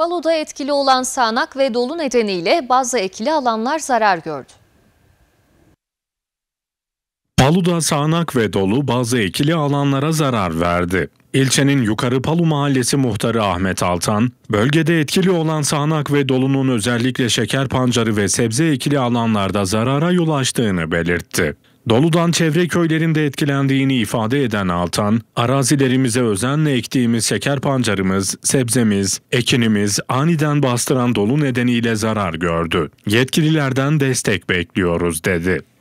Balo'da etkili olan sağanak ve dolu nedeniyle bazı ekili alanlar zarar gördü. Palu'da sağanak ve dolu bazı ekili alanlara zarar verdi. İlçenin Yukarı Palu Mahallesi muhtarı Ahmet Altan, bölgede etkili olan sağanak ve dolunun özellikle şeker pancarı ve sebze ekili alanlarda zarara yol açtığını belirtti. Doludan çevre köylerinde etkilendiğini ifade eden Altan, arazilerimize özenle ektiğimiz şeker pancarımız, sebzemiz, ekinimiz aniden bastıran dolu nedeniyle zarar gördü. Yetkililerden destek bekliyoruz dedi.